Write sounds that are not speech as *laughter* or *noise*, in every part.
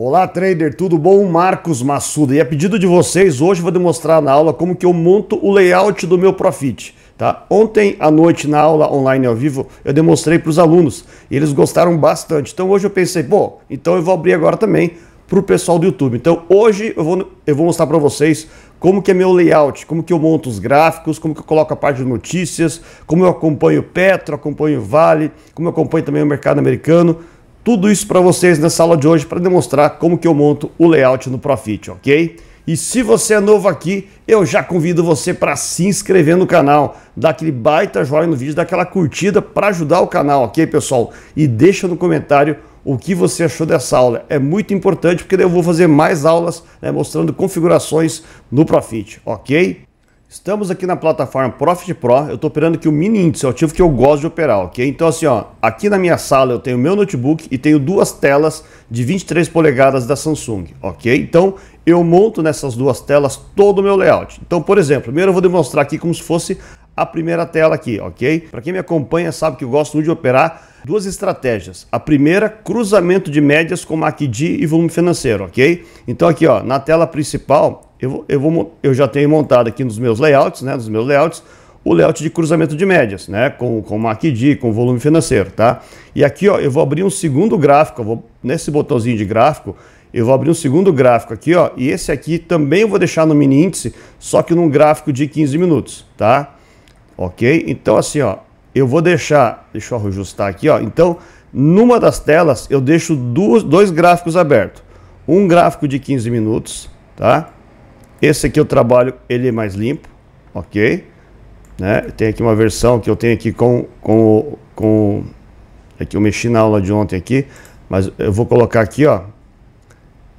Olá, trader, tudo bom? Marcos Massuda. E a pedido de vocês, hoje vou demonstrar na aula como que eu monto o layout do meu Profit. Tá? Ontem à noite, na aula online ao vivo, eu demonstrei para os alunos e eles gostaram bastante. Então hoje eu pensei, bom, então eu vou abrir agora também para o pessoal do YouTube. Então hoje eu vou, eu vou mostrar para vocês como que é meu layout, como que eu monto os gráficos, como que eu coloco a parte de notícias, como eu acompanho Petro, acompanho Vale, como eu acompanho também o mercado americano. Tudo isso para vocês na sala de hoje para demonstrar como que eu monto o layout no Profit, ok? E se você é novo aqui, eu já convido você para se inscrever no canal, dar aquele baita joinha no vídeo, dar aquela curtida para ajudar o canal, ok pessoal? E deixa no comentário o que você achou dessa aula. É muito importante porque eu vou fazer mais aulas né, mostrando configurações no Profit, ok? Estamos aqui na plataforma Profit Pro, eu estou operando aqui o mini índice, é o ativo que eu gosto de operar, ok? Então assim, ó, aqui na minha sala eu tenho meu notebook e tenho duas telas de 23 polegadas da Samsung, ok? Então eu monto nessas duas telas todo o meu layout. Então, por exemplo, primeiro eu vou demonstrar aqui como se fosse a primeira tela aqui, ok? Para quem me acompanha sabe que eu gosto muito de operar duas estratégias. A primeira, cruzamento de médias com MACD e volume financeiro, ok? Então aqui, ó, na tela principal, eu, vou, eu, vou, eu já tenho montado aqui nos meus layouts, né, nos meus layouts, o layout de cruzamento de médias, né, com, com MACD, com volume financeiro, tá? E aqui, ó, eu vou abrir um segundo gráfico, vou, nesse botãozinho de gráfico, eu vou abrir um segundo gráfico aqui, ó, e esse aqui também eu vou deixar no mini índice, só que num gráfico de 15 minutos, tá? Ok? Então assim, ó, eu vou deixar, deixa eu ajustar aqui, ó. Então, numa das telas eu deixo duas, dois gráficos abertos. Um gráfico de 15 minutos, tá? Esse aqui eu trabalho, ele é mais limpo, ok? Né? Tem aqui uma versão que eu tenho aqui com, com, com... É que eu mexi na aula de ontem aqui, mas eu vou colocar aqui, ó.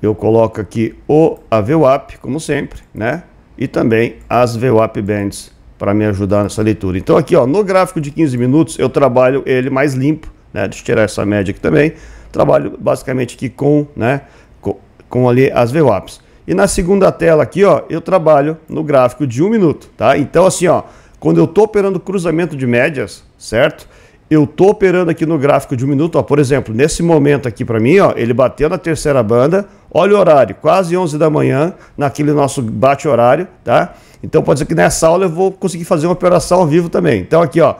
Eu coloco aqui o a VWAP, como sempre, né? E também as VWAP Bands para me ajudar nessa leitura. Então aqui, ó, no gráfico de 15 minutos, eu trabalho ele mais limpo, né? Deixa eu tirar essa média aqui também. Trabalho basicamente aqui com, né, com, com ali as VWAPs. E na segunda tela aqui, ó, eu trabalho no gráfico de 1 um minuto, tá? Então assim, ó, quando eu tô operando cruzamento de médias, certo? Eu tô operando aqui no gráfico de 1 um minuto, ó, por exemplo, nesse momento aqui para mim, ó, ele bateu na terceira banda, olha o horário, quase 11 da manhã, naquele nosso bate-horário, tá? Então pode ser que nessa aula eu vou conseguir fazer uma operação ao vivo também. Então aqui, ó,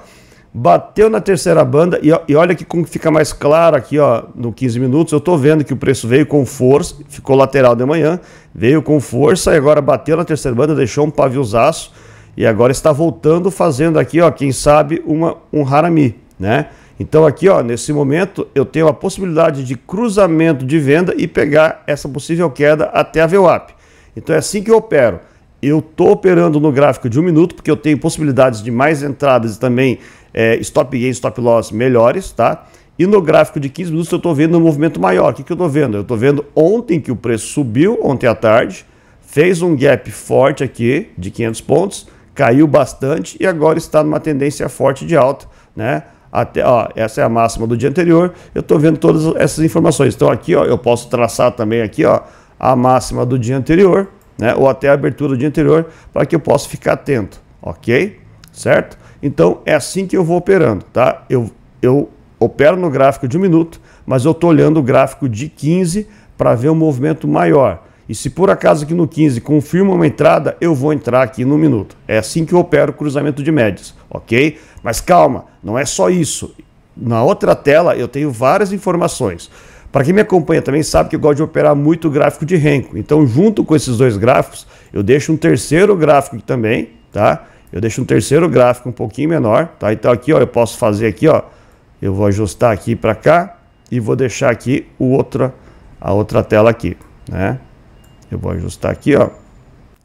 bateu na terceira banda e, e olha que como fica mais claro aqui, ó, no 15 minutos, eu tô vendo que o preço veio com força, ficou lateral de manhã, veio com força e agora bateu na terceira banda, deixou um paviozaço e agora está voltando fazendo aqui, ó, quem sabe uma um harami, né? Então aqui, ó, nesse momento eu tenho a possibilidade de cruzamento de venda e pegar essa possível queda até a VWAP. Então é assim que eu opero eu estou operando no gráfico de um minuto, porque eu tenho possibilidades de mais entradas e também é, stop gain, stop loss melhores, tá? E no gráfico de 15 minutos eu estou vendo um movimento maior. O que, que eu estou vendo? Eu estou vendo ontem que o preço subiu, ontem à tarde, fez um gap forte aqui de 500 pontos, caiu bastante e agora está numa tendência forte de alta, né? Até, ó, essa é a máxima do dia anterior. Eu estou vendo todas essas informações. Então aqui, ó, eu posso traçar também aqui, ó, a máxima do dia anterior, né, ou até a abertura do dia anterior para que eu possa ficar atento, ok? Certo? Então é assim que eu vou operando, tá? Eu, eu opero no gráfico de um minuto, mas eu estou olhando o gráfico de 15 para ver um movimento maior. E se por acaso aqui no 15 confirma uma entrada, eu vou entrar aqui no minuto. É assim que eu opero o cruzamento de médias, ok? Mas calma, não é só isso. Na outra tela eu tenho várias informações. Para quem me acompanha também sabe que eu gosto de operar muito gráfico de renco. Então, junto com esses dois gráficos, eu deixo um terceiro gráfico também, tá? Eu deixo um terceiro gráfico um pouquinho menor, tá? Então aqui, ó, eu posso fazer aqui, ó, eu vou ajustar aqui para cá e vou deixar aqui o outra a outra tela aqui, né? Eu vou ajustar aqui, ó.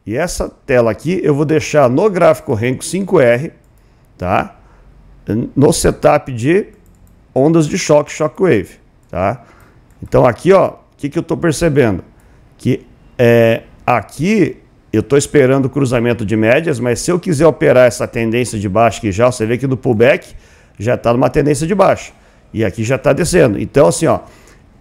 E essa tela aqui eu vou deixar no gráfico Renko 5R, tá? No setup de ondas de choque shockwave, tá? Então aqui, ó, o que, que eu estou percebendo? Que é, aqui eu estou esperando o cruzamento de médias, mas se eu quiser operar essa tendência de baixo que já, você vê que no pullback já está numa tendência de baixo. E aqui já está descendo. Então, assim, ó,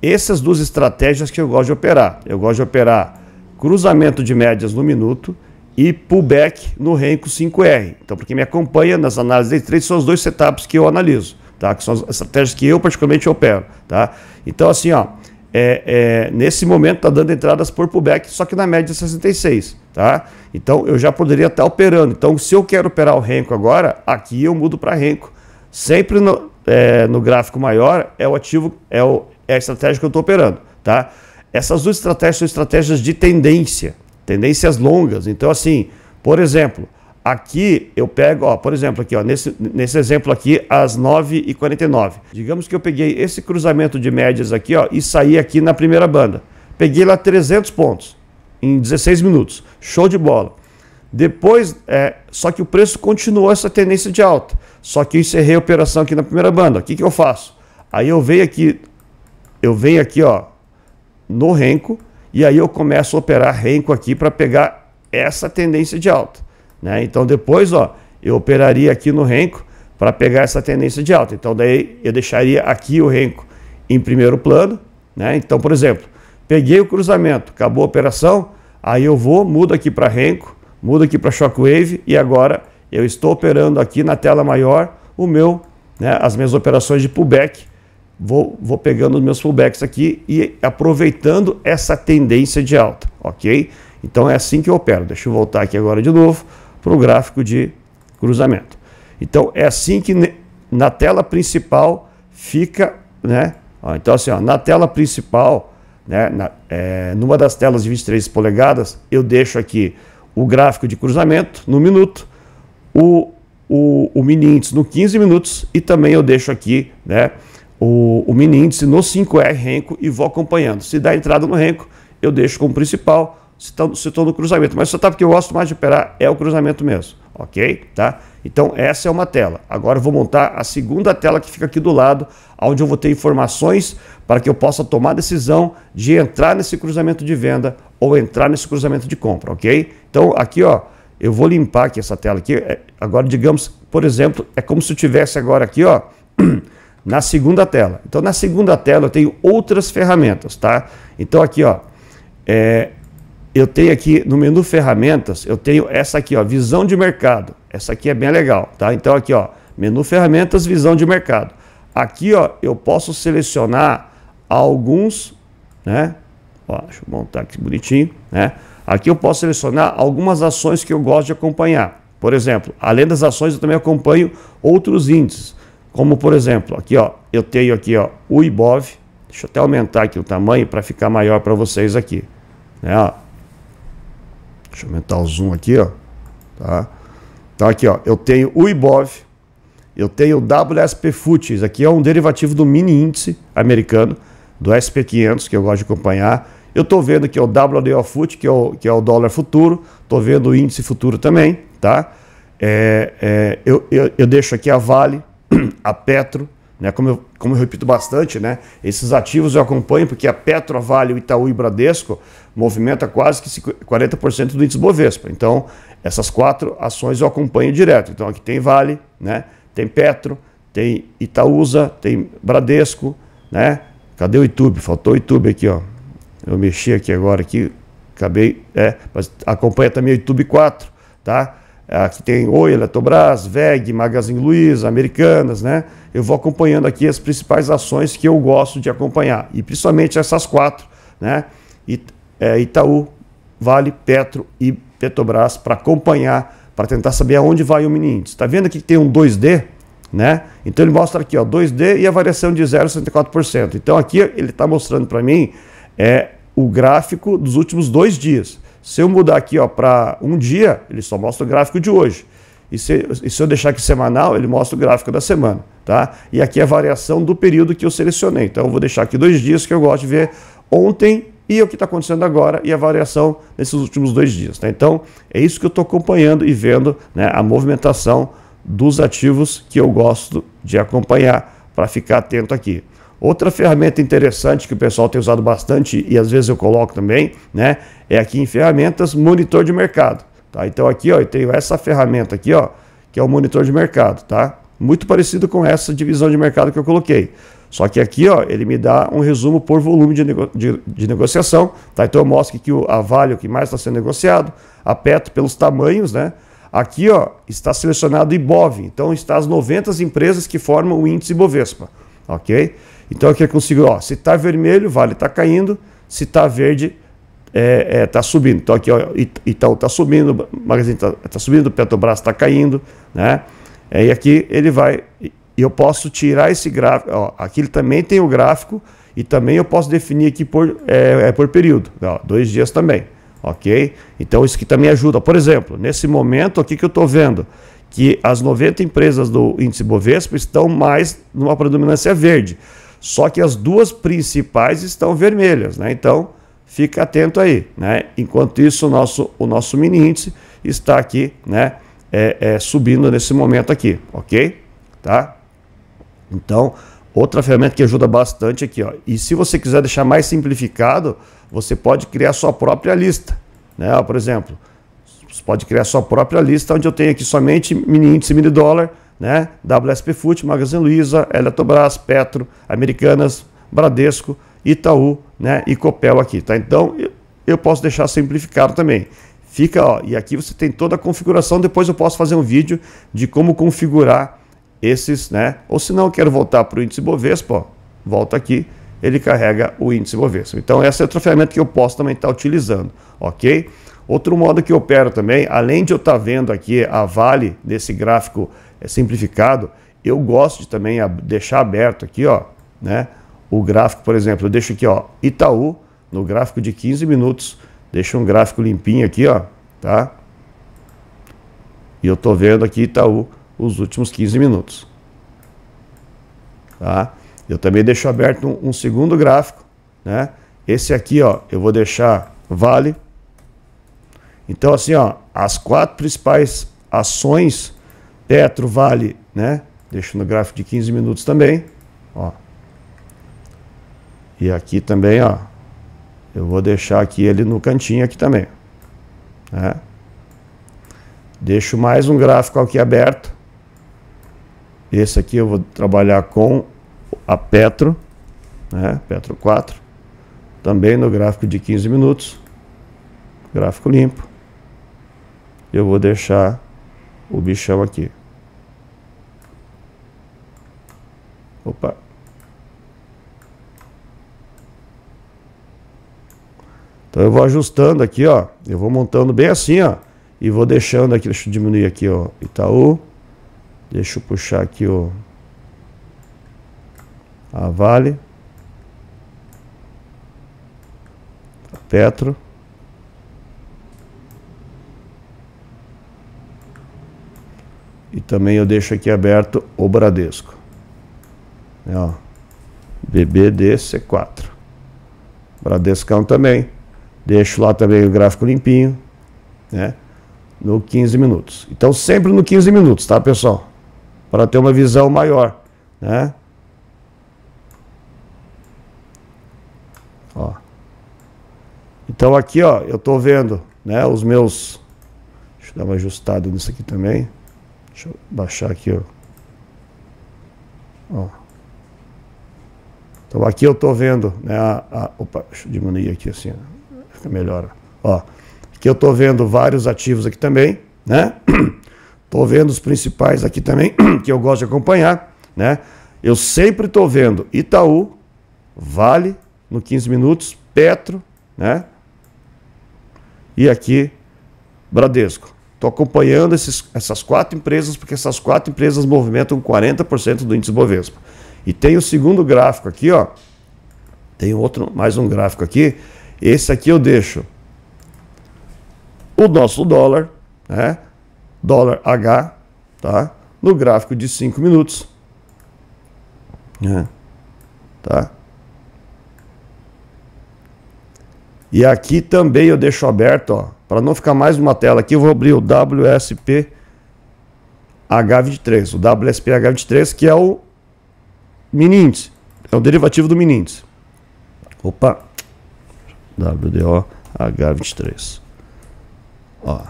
essas duas estratégias que eu gosto de operar. Eu gosto de operar cruzamento de médias no minuto e pullback no Renko 5R. Então, para quem me acompanha nas análises de trade, são os dois setups que eu analiso tá? que são as estratégias que eu particularmente opero. Tá? Então, assim, ó, é, é, nesse momento está dando entradas por pullback, só que na média 66. Tá? Então, eu já poderia estar operando. Então, se eu quero operar o renco agora, aqui eu mudo para renco. Sempre no, é, no gráfico maior é o ativo, é, o, é a estratégia que eu estou operando. Tá? Essas duas estratégias são estratégias de tendência, tendências longas. Então, assim, por exemplo, Aqui eu pego, ó, por exemplo, aqui, ó, nesse, nesse exemplo aqui, às 9h49. Digamos que eu peguei esse cruzamento de médias aqui ó, e saí aqui na primeira banda. Peguei lá 300 pontos em 16 minutos. Show de bola. Depois, é, só que o preço continuou essa tendência de alta. Só que eu encerrei a operação aqui na primeira banda. O que, que eu faço? Aí eu venho aqui, eu venho aqui, ó, no renco e aí eu começo a operar renco aqui para pegar essa tendência de alta. Né? Então depois, ó, eu operaria aqui no renco para pegar essa tendência de alta. Então daí eu deixaria aqui o renco em primeiro plano. Né? Então, por exemplo, peguei o cruzamento, acabou a operação, aí eu vou, mudo aqui para renco, mudo aqui para shockwave e agora eu estou operando aqui na tela maior o meu, né, as minhas operações de pullback. Vou, vou pegando os meus pullbacks aqui e aproveitando essa tendência de alta, ok? Então é assim que eu opero. Deixa eu voltar aqui agora de novo para o gráfico de cruzamento. Então é assim que na tela principal fica, né? então assim, ó, na tela principal, né? Na, é, numa das telas de 23 polegadas, eu deixo aqui o gráfico de cruzamento no minuto, o, o, o mini índice no 15 minutos e também eu deixo aqui, né? O, o mini índice no 5R renco e vou acompanhando. Se dá entrada no renco, eu deixo como principal se estão no cruzamento. Mas o setup que eu gosto mais de operar é o cruzamento mesmo, ok? Tá? Então essa é uma tela. Agora eu vou montar a segunda tela que fica aqui do lado, onde eu vou ter informações para que eu possa tomar a decisão de entrar nesse cruzamento de venda ou entrar nesse cruzamento de compra, ok? Então aqui ó, eu vou limpar aqui essa tela aqui. É, agora digamos, por exemplo, é como se eu tivesse agora aqui ó, *clears throat* na segunda tela. Então na segunda tela eu tenho outras ferramentas, tá? Então aqui ó, é, eu tenho aqui no menu ferramentas, eu tenho essa aqui, ó, visão de mercado. Essa aqui é bem legal, tá? Então aqui, ó, menu ferramentas, visão de mercado. Aqui, ó, eu posso selecionar alguns, né? Ó, deixa eu montar aqui bonitinho, né? Aqui eu posso selecionar algumas ações que eu gosto de acompanhar. Por exemplo, além das ações, eu também acompanho outros índices, como por exemplo, aqui, ó, eu tenho aqui, ó, o IBOV. Deixa eu até aumentar aqui o tamanho para ficar maior para vocês aqui, né? Ó, Deixa eu aumentar o zoom aqui, ó. Tá? Então aqui, ó, eu tenho o IBOV, eu tenho o WSP FUTS, aqui é um derivativo do mini índice americano, do SP500, que eu gosto de acompanhar. Eu estou vendo que é o WDO FUT, que é o, que é o dólar futuro, estou vendo o índice futuro também, tá? É, é, eu, eu, eu, deixo aqui a Vale, *clears throat* a Petro, né? Como eu como eu repito bastante, né? Esses ativos eu acompanho porque a Petro, Vale, o Itaú e o Bradesco movimenta quase que 40% do índice Bovespa. Então, essas quatro ações eu acompanho direto. Então, aqui tem Vale, né? Tem Petro, tem Itaúsa, tem Bradesco, né? Cadê o YouTube? Faltou o YouTube aqui, ó. Eu mexi aqui agora aqui, acabei, é, mas acompanha também o YouTube 4, tá? Aqui tem Oi, Eletrobras, VEG, Magazine Luiza, Americanas, né? Eu vou acompanhando aqui as principais ações que eu gosto de acompanhar, e principalmente essas quatro, né? É, Itaú, Vale, Petro e Petrobras, para acompanhar, para tentar saber aonde vai o mini índice. Está vendo aqui que tem um 2D, né? Então ele mostra aqui, ó, 2D e a variação de 0,64%. Então aqui ele está mostrando para mim é o gráfico dos últimos dois dias. Se eu mudar aqui para um dia, ele só mostra o gráfico de hoje. E se, e se, eu deixar aqui semanal, ele mostra o gráfico da semana, tá? E aqui é a variação do período que eu selecionei. Então eu vou deixar aqui dois dias que eu gosto de ver ontem e o que está acontecendo agora e a variação nesses últimos dois dias. Tá? Então é isso que eu estou acompanhando e vendo né, a movimentação dos ativos que eu gosto de acompanhar para ficar atento aqui. Outra ferramenta interessante que o pessoal tem usado bastante e às vezes eu coloco também, né, é aqui em ferramentas monitor de mercado, tá? Então aqui, ó, eu tenho essa ferramenta aqui, ó, que é o monitor de mercado, tá? Muito parecido com essa divisão de mercado que eu coloquei. Só que aqui, ó, ele me dá um resumo por volume de, nego de, de negociação, tá? Então eu mostro que o a Vale é o que mais está sendo negociado, aperto pelos tamanhos, né? Aqui, ó, está selecionado IBOV, então está as 90 empresas que formam o índice Bovespa, ok? Então aqui eu consigo, ó, se está vermelho, vale está caindo, se está verde, está é, é, tá subindo. Então aqui, ó, Itaú está subindo, Magazine está tá subindo, tá, tá Petrobras está caindo, né? É, e aqui ele vai, e eu posso tirar esse gráfico, ó, aqui ele também tem o gráfico, e também eu posso definir aqui por, é, é por período, ó, dois dias também, ok? Então isso que também ajuda. Por exemplo, nesse momento aqui que eu estou vendo, que as 90 empresas do índice Bovespa estão mais numa predominância verde. Só que as duas principais estão vermelhas, né? Então, fica atento aí, né? Enquanto isso, o nosso, o nosso mini índice está aqui, né? É, é, subindo nesse momento aqui, ok? Tá? Então, outra ferramenta que ajuda bastante aqui, ó. E se você quiser deixar mais simplificado, você pode criar sua própria lista, né? Ó, por exemplo, você pode criar sua própria lista onde eu tenho aqui somente mini índice, mini dólar, né? WSP Foot, Magazine Luiza, Eletrobras, Petro, Americanas, Bradesco, Itaú né? e Copel aqui, tá? Então eu posso deixar simplificado também. Fica, ó, e aqui você tem toda a configuração, depois eu posso fazer um vídeo de como configurar esses, né? Ou se não, quero voltar para o índice Bovespa, ó, volta aqui, ele carrega o índice Bovespa. Então essa é outra ferramenta que eu posso também estar tá utilizando, ok? Outro modo que eu opero também, além de eu estar tá vendo aqui a Vale desse gráfico é simplificado, eu gosto de também deixar aberto aqui, ó, né? O gráfico, por exemplo, eu deixo aqui, ó, Itaú, no gráfico de 15 minutos, deixa um gráfico limpinho aqui, ó, tá? E eu tô vendo aqui Itaú os últimos 15 minutos. Tá? Eu também deixo aberto um, um segundo gráfico, né? Esse aqui, ó, eu vou deixar Vale. Então assim, ó, as quatro principais ações Petro vale, né? Deixo no gráfico de 15 minutos também, ó. E aqui também, ó. Eu vou deixar aqui ele no cantinho aqui também, né? Deixo mais um gráfico aqui aberto. Esse aqui eu vou trabalhar com a Petro, né? Petro 4. Também no gráfico de 15 minutos. Gráfico limpo. Eu vou deixar o bichão aqui. Opa. Então eu vou ajustando aqui, ó. Eu vou montando bem assim, ó. E vou deixando aqui, deixa eu diminuir aqui, ó, Itaú. Deixa eu puxar aqui, ó. A Vale. A Petro. também eu deixo aqui aberto o Bradesco. É, ó, BBDC4. Bradescão também. Deixo lá também o gráfico limpinho, né? No 15 minutos. Então sempre no 15 minutos, tá, pessoal? Para ter uma visão maior, né? Ó. Então aqui, ó, eu tô vendo, né, os meus Deixa eu dar uma ajustada nisso aqui também. Deixa eu baixar aqui, ó. ó. Então aqui eu estou vendo, né? A, a, opa, deixa eu diminuir aqui assim, fica melhor. Ó, aqui eu estou vendo vários ativos aqui também, né? Estou *clears throat* vendo os principais aqui também, *clears throat* que eu gosto de acompanhar, né? Eu sempre estou vendo Itaú, Vale, no 15 minutos, Petro, né? E aqui, Bradesco. Estou acompanhando esses, essas quatro empresas, porque essas quatro empresas movimentam 40% do índice Bovespa. E tem o segundo gráfico aqui, ó. Tem outro, mais um gráfico aqui. Esse aqui eu deixo o nosso dólar, né? Dólar H, tá? No gráfico de 5 minutos. Né? tá? E aqui também eu deixo aberto, ó para não ficar mais uma tela aqui, eu vou abrir o WSP H23, o WSPH23, que é o mini índice, é o derivativo do mini índice. Opa, WDO H23. Ó.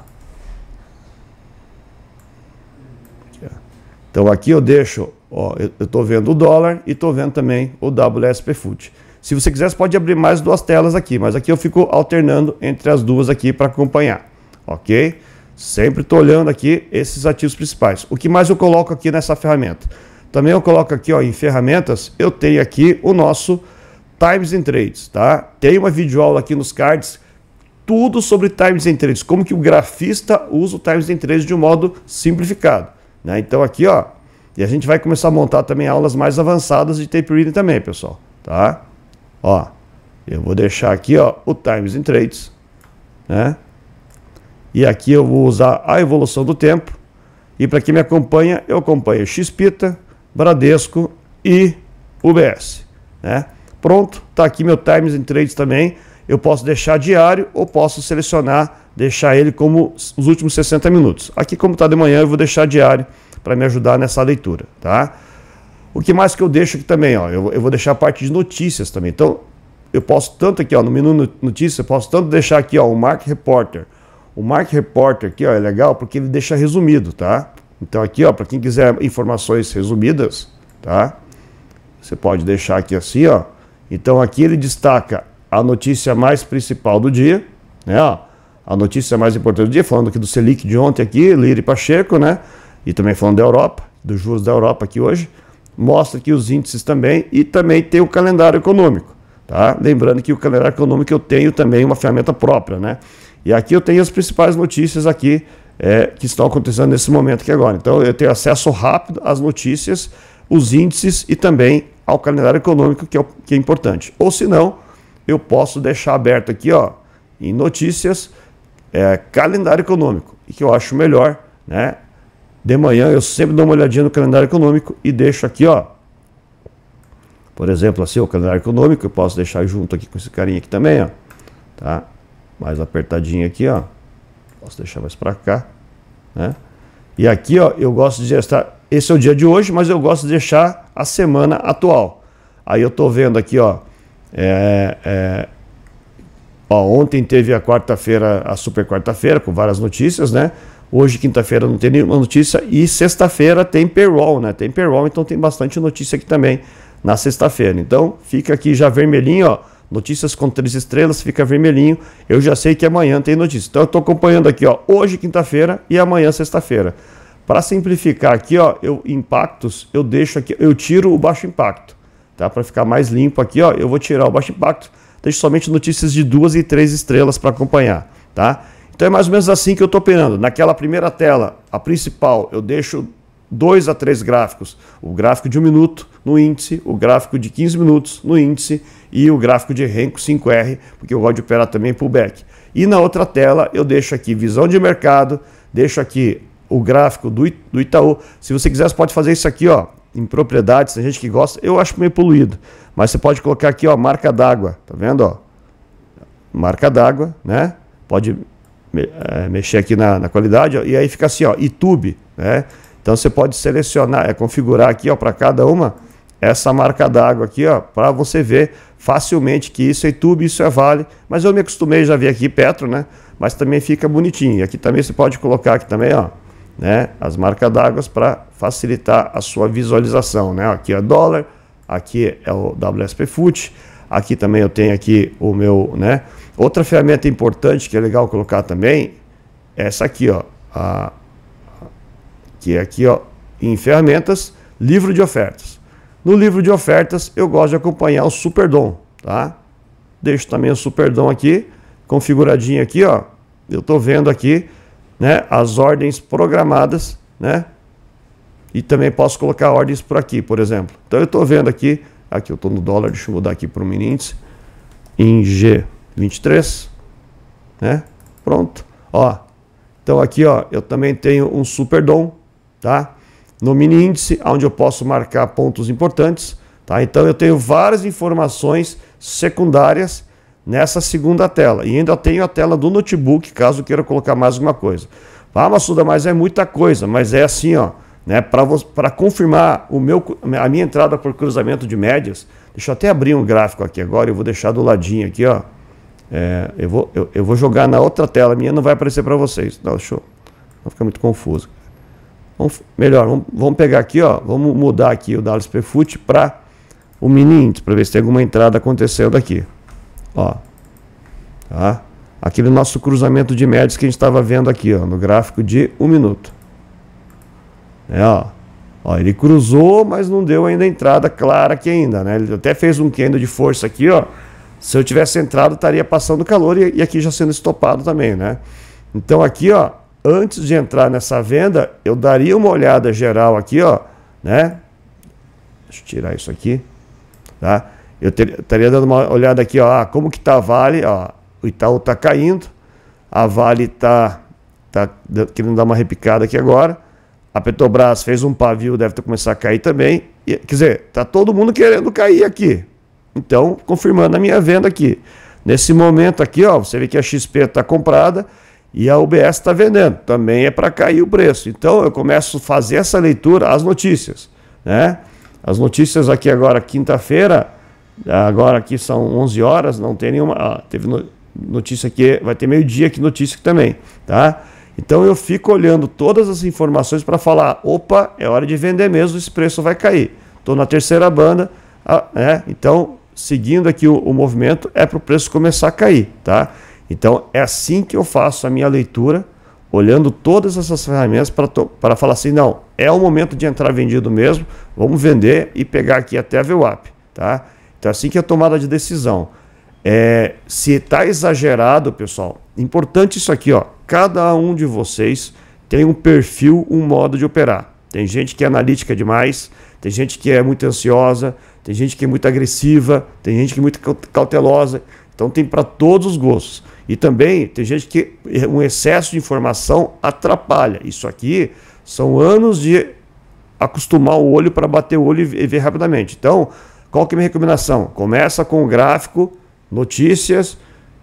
Então aqui eu deixo, ó, eu estou vendo o dólar e estou vendo também o WSP Food. Se você quiser, você pode abrir mais duas telas aqui, mas aqui eu fico alternando entre as duas aqui para acompanhar, ok? Sempre estou olhando aqui esses ativos principais. O que mais eu coloco aqui nessa ferramenta? Também eu coloco aqui ó, em ferramentas, eu tenho aqui o nosso Times and Trades, tá? Tem uma videoaula aqui nos cards, tudo sobre Times and Trades, como que o grafista usa o Times and Trades de um modo simplificado, né? Então aqui, ó, e a gente vai começar a montar também aulas mais avançadas de tape reading também, pessoal, tá? Ó, eu vou deixar aqui ó, o Times in Trades, né? E aqui eu vou usar a evolução do tempo. E para quem me acompanha, eu acompanho XPita, Bradesco e UBS, né? Pronto, tá aqui meu Times in Trades também. Eu posso deixar diário ou posso selecionar, deixar ele como os últimos 60 minutos. Aqui como tá de manhã, eu vou deixar diário para me ajudar nessa leitura, tá? O que mais que eu deixo aqui também, ó, eu, eu vou deixar a parte de notícias também. Então, eu posso tanto aqui, ó, no menu notícias, eu posso tanto deixar aqui, ó, o Mark Reporter. O Mark Reporter aqui, ó, é legal porque ele deixa resumido, tá? Então aqui, ó, para quem quiser informações resumidas, tá? Você pode deixar aqui assim, ó. Então aqui ele destaca a notícia mais principal do dia, né, ó. A notícia mais importante do dia, falando aqui do Selic de ontem aqui, Lira e Pacheco, né? E também falando da Europa, dos juros da Europa aqui hoje mostra aqui os índices também e também tem o calendário econômico. Tá? Lembrando que o calendário econômico eu tenho também uma ferramenta própria. Né? E aqui eu tenho as principais notícias aqui é, que estão acontecendo nesse momento aqui agora. Então eu tenho acesso rápido às notícias, os índices e também ao calendário econômico, que é, o, que é importante. Ou se não, eu posso deixar aberto aqui ó, em notícias, é, calendário econômico, e que eu acho melhor, né? de manhã eu sempre dou uma olhadinha no calendário econômico e deixo aqui, ó. Por exemplo, assim, o calendário econômico, eu posso deixar junto aqui com esse carinha aqui também, ó. Tá? Mais apertadinho aqui, ó. Posso deixar mais para cá, né? E aqui, ó, eu gosto de estar esse é o dia de hoje, mas eu gosto de deixar a semana atual. Aí eu tô vendo aqui, ó, é, é, ó ontem teve a quarta-feira, a super quarta-feira, com várias notícias, né? Hoje, quinta-feira, não tem nenhuma notícia. E sexta-feira tem payroll, né? Tem payroll, então tem bastante notícia aqui também na sexta-feira. Então, fica aqui já vermelhinho, ó. Notícias com três estrelas, fica vermelhinho. Eu já sei que amanhã tem notícia. Então, eu estou acompanhando aqui, ó. Hoje, quinta-feira e amanhã, sexta-feira. Para simplificar aqui, ó, eu impactos, eu deixo aqui, eu tiro o baixo impacto, tá? Para ficar mais limpo aqui, ó, eu vou tirar o baixo impacto, deixo somente notícias de duas e três estrelas para acompanhar, tá? Então é mais ou menos assim que eu estou operando. Naquela primeira tela, a principal, eu deixo dois a três gráficos. O gráfico de um minuto no índice, o gráfico de 15 minutos no índice e o gráfico de renco 5R, porque eu gosto de operar também pullback. E na outra tela eu deixo aqui visão de mercado, deixo aqui o gráfico do, do Itaú. Se você quiser, você pode fazer isso aqui, ó, em propriedades, tem gente que gosta, eu acho meio poluído, mas você pode colocar aqui, ó, marca d'água, tá vendo, ó? Marca d'água, né? Pode é, mexer aqui na, na, qualidade, e aí fica assim, ó, YouTube, né? Então você pode selecionar, é configurar aqui, ó, para cada uma essa marca d'água aqui, ó, para você ver facilmente que isso é YouTube, isso é Vale, mas eu me acostumei já vi aqui Petro, né? Mas também fica bonitinho. E aqui também você pode colocar aqui também, ó, né, as marcas d'água para facilitar a sua visualização, né? Aqui é dólar, aqui é o WSP Foot, aqui também eu tenho aqui o meu, né, Outra ferramenta importante que é legal colocar também é essa aqui, ó, a, que é aqui ó, em ferramentas, livro de ofertas. No livro de ofertas eu gosto de acompanhar o Superdom, tá? Deixo também o Superdom aqui, configuradinho aqui, ó. Eu tô vendo aqui, né, as ordens programadas, né? E também posso colocar ordens por aqui, por exemplo. Então eu tô vendo aqui, aqui eu tô no dólar, deixa eu mudar aqui para o mini índice, em G 23, né? Pronto. Ó, então aqui, ó, eu também tenho um super dom, tá? No mini índice, onde eu posso marcar pontos importantes, tá? Então eu tenho várias informações secundárias nessa segunda tela. E ainda tenho a tela do notebook, caso queira colocar mais alguma coisa. Ah, Massuda, mas é muita coisa, mas é assim, ó, né? Para confirmar o meu, a minha entrada por cruzamento de médias, deixa eu até abrir um gráfico aqui agora, eu vou deixar do ladinho aqui, ó. É, eu, vou, eu, eu, vou jogar na outra tela minha, não vai aparecer para vocês. Não, show. Não fica muito confuso. Vamos, melhor, vamos, vamos, pegar aqui, ó, vamos mudar aqui o WSP Foot para o mini para ver se tem alguma entrada acontecendo aqui. Ó, tá? aquele nosso cruzamento de médias que a gente estava vendo aqui, ó, no gráfico de um minuto. É, ó, ó, ele cruzou, mas não deu ainda entrada clara aqui ainda, né? Ele até fez um candle de força aqui, ó se eu tivesse entrado, estaria passando calor e, e aqui já sendo estopado também, né? Então aqui, ó, antes de entrar nessa venda, eu daria uma olhada geral aqui, ó, né? Deixa eu tirar isso aqui, tá? Eu estaria dando uma olhada aqui, ó, ah, como que tá a Vale, ó, o Itaú tá caindo, a Vale tá, tá querendo dar uma repicada aqui agora, a Petrobras fez um pavio, deve começar a cair também, e, quer dizer, tá todo mundo querendo cair aqui, então, confirmando a minha venda aqui. Nesse momento aqui, ó, você vê que a XP está comprada e a UBS está vendendo. Também é para cair o preço. Então, eu começo a fazer essa leitura, as notícias. Né? As notícias aqui agora, quinta-feira, agora aqui são 11 horas, não tem nenhuma... Ó, ah, teve notícia aqui, vai ter meio-dia aqui notícia aqui também, tá? Então eu fico olhando todas as informações para falar, opa, é hora de vender mesmo, esse preço vai cair. Estou na terceira banda, ah, né? Então seguindo aqui o, o movimento, é para o preço começar a cair, tá? Então é assim que eu faço a minha leitura, olhando todas essas ferramentas para falar assim, não, é o momento de entrar vendido mesmo, vamos vender e pegar aqui até a VWAP, tá? Então é assim que é a tomada de decisão. É, se está exagerado, pessoal, importante isso aqui, ó. Cada um de vocês tem um perfil, um modo de operar. Tem gente que é analítica demais, tem gente que é muito ansiosa, tem gente que é muito agressiva, tem gente que é muito cautelosa. Então tem para todos os gostos. E também tem gente que é, um excesso de informação atrapalha. Isso aqui são anos de acostumar o olho para bater o olho e ver rapidamente. Então, qual que é a minha recomendação? Começa com o gráfico, notícias,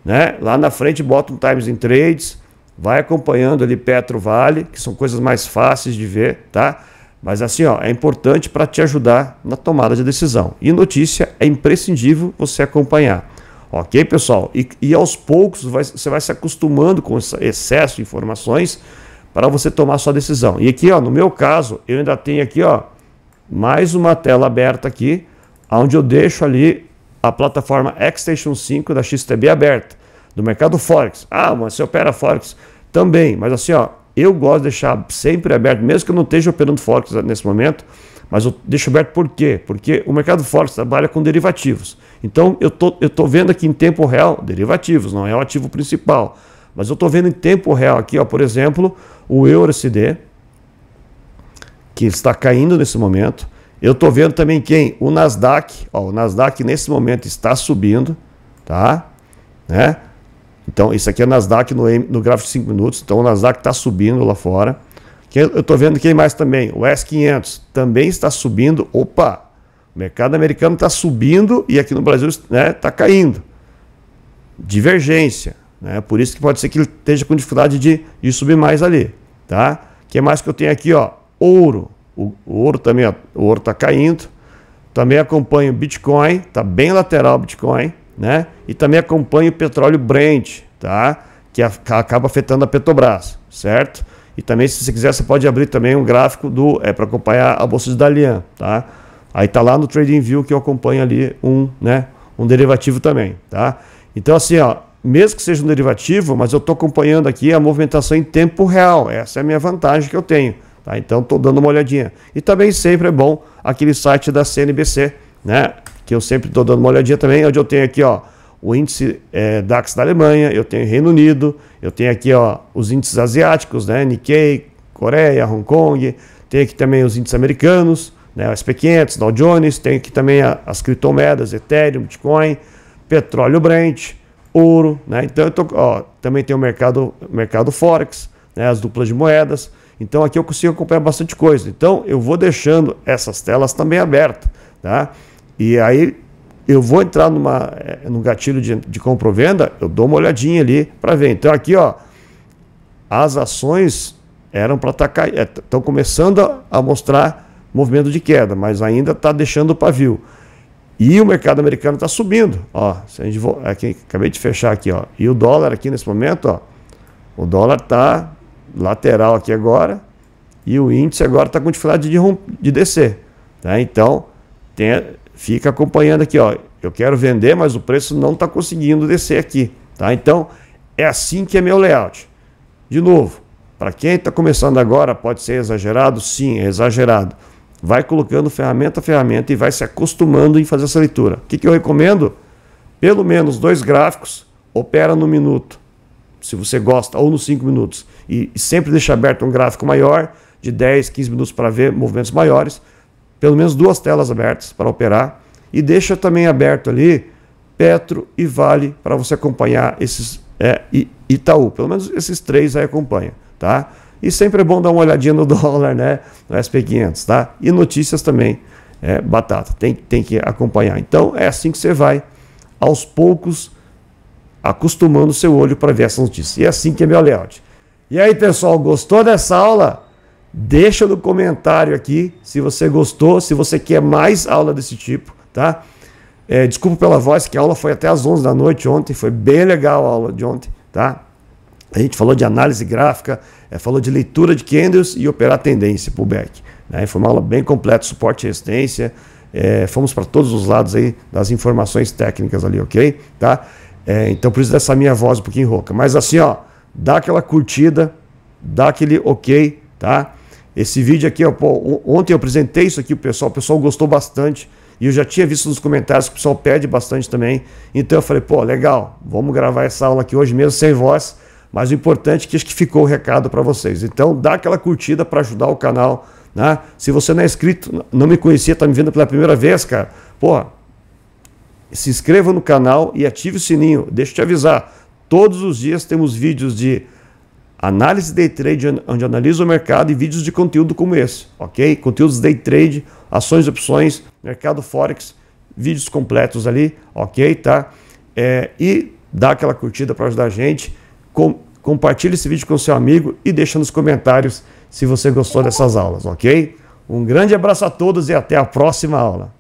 né? Lá na frente bota um Times in Trades, vai acompanhando ali Petro Vale, que são coisas mais fáceis de ver, tá? Mas assim, ó, é importante para te ajudar na tomada de decisão. E notícia é imprescindível você acompanhar. Ok, pessoal? E, e aos poucos vai, você vai se acostumando com esse excesso de informações para você tomar sua decisão. E aqui, ó, no meu caso, eu ainda tenho aqui, ó, mais uma tela aberta aqui, onde eu deixo ali a plataforma Xstation 5 da XTB aberta, do mercado Forex. Ah, mas você opera Forex também, mas assim, ó, eu gosto de deixar sempre aberto, mesmo que eu não esteja operando Forex nesse momento, mas eu deixo aberto por quê? Porque o mercado Forex trabalha com derivativos. Então eu tô, estou tô vendo aqui em tempo real derivativos, não é o ativo principal. Mas eu estou vendo em tempo real aqui, ó, por exemplo, o EURCD, que está caindo nesse momento. Eu estou vendo também quem? O Nasdaq. Ó, o Nasdaq nesse momento está subindo, tá? Né? Então, isso aqui é Nasdaq no, no gráfico de 5 minutos. Então, o Nasdaq está subindo lá fora. Eu estou vendo quem mais também. O S500 também está subindo. Opa! O mercado americano está subindo e aqui no Brasil está né, tá caindo. Divergência. Né? Por isso que pode ser que ele esteja com dificuldade de, de subir mais ali. Tá? O que mais que eu tenho aqui? Ó? Ouro. O, o ouro também o ouro está caindo. Também acompanho o Bitcoin. Está bem lateral o Bitcoin né? E também acompanha o petróleo Brent, tá? Que acaba afetando a Petrobras, certo? E também, se você quiser, você pode abrir também um gráfico do é para acompanhar a bolsa de Dalian, tá? Aí tá lá no Trading View que eu acompanho ali um, né, um derivativo também, tá? Então assim, ó, mesmo que seja um derivativo, mas eu estou acompanhando aqui a movimentação em tempo real. Essa é a minha vantagem que eu tenho, tá? Então estou dando uma olhadinha. E também sempre é bom aquele site da CNBC, né? que eu sempre estou dando uma olhadinha também, onde eu tenho aqui ó, o índice é, DAX da Alemanha, eu tenho Reino Unido, eu tenho aqui ó, os índices asiáticos, né, Nikkei, Coreia, Hong Kong, tem aqui também os índices americanos, né, SP500, Dow Jones, tem aqui também a, as criptomoedas, Ethereum, Bitcoin, petróleo Brent, ouro, né? Então eu tô, ó, também tem o mercado, mercado Forex, né? as duplas de moedas. Então aqui eu consigo acompanhar bastante coisa. Então eu vou deixando essas telas também abertas, tá? E aí eu vou entrar numa, eh, num gatilho de, de compra-venda, eu dou uma olhadinha ali para ver. Então aqui, ó, as ações eram para estar tá, estão eh, começando a mostrar movimento de queda, mas ainda está deixando o pavio. E o mercado americano está subindo. Ó, se a gente vo... aqui, acabei de fechar aqui, ó. E o dólar aqui nesse momento, ó, o dólar está lateral aqui agora e o índice agora está com dificuldade de, de descer. Tá? Então, tem, fica acompanhando aqui, ó. Eu quero vender, mas o preço não está conseguindo descer aqui, tá? Então, é assim que é meu layout. De novo, para quem está começando agora, pode ser exagerado? Sim, é exagerado. Vai colocando ferramenta a ferramenta e vai se acostumando em fazer essa leitura. O que, que eu recomendo? Pelo menos dois gráficos, opera no minuto, se você gosta, ou nos cinco minutos. E, e sempre deixa aberto um gráfico maior, de 10, 15 minutos para ver movimentos maiores pelo menos duas telas abertas para operar e deixa também aberto ali Petro e Vale para você acompanhar esses é, Itaú. Pelo menos esses três aí acompanha, tá? E sempre é bom dar uma olhadinha no *laughs* dólar, né? No SP500, tá? E notícias também, é, batata, tem, tem que acompanhar. Então é assim que você vai, aos poucos, acostumando o seu olho para ver essa notícia. E é assim que é meu layout. E aí, pessoal, gostou dessa aula? Deixa no comentário aqui se você gostou, se você quer mais aula desse tipo, tá? É, desculpa pela voz, que a aula foi até às 11 da noite ontem, foi bem legal a aula de ontem, tá? A gente falou de análise gráfica, é, falou de leitura de candles e operar tendência, pullback. Né? Foi uma aula bem completa, suporte e resistência, é, fomos para todos os lados aí das informações técnicas ali, ok? Tá? É, então por isso dessa minha voz um pouquinho rouca. Mas assim, ó, dá aquela curtida, dá aquele ok, tá? Esse vídeo aqui, ontem eu apresentei isso aqui o pessoal, o pessoal gostou bastante. E eu já tinha visto nos comentários que o pessoal pede bastante também. Então eu falei, pô, legal, vamos gravar essa aula aqui hoje mesmo sem voz. Mas o importante é que acho que ficou o recado para vocês. Então dá aquela curtida para ajudar o canal. Né? Se você não é inscrito, não me conhecia, tá me vendo pela primeira vez, cara, porra, se inscreva no canal e ative o sininho. Deixa eu te avisar, todos os dias temos vídeos de Análise day trade, onde analiso o mercado e vídeos de conteúdo como esse, ok? Conteúdos day trade, ações opções, mercado forex, vídeos completos ali, ok? Tá? É, e dá aquela curtida para ajudar a gente. Com, compartilhe esse vídeo com seu amigo e deixa nos comentários se você gostou dessas aulas, ok? Um grande abraço a todos e até a próxima aula.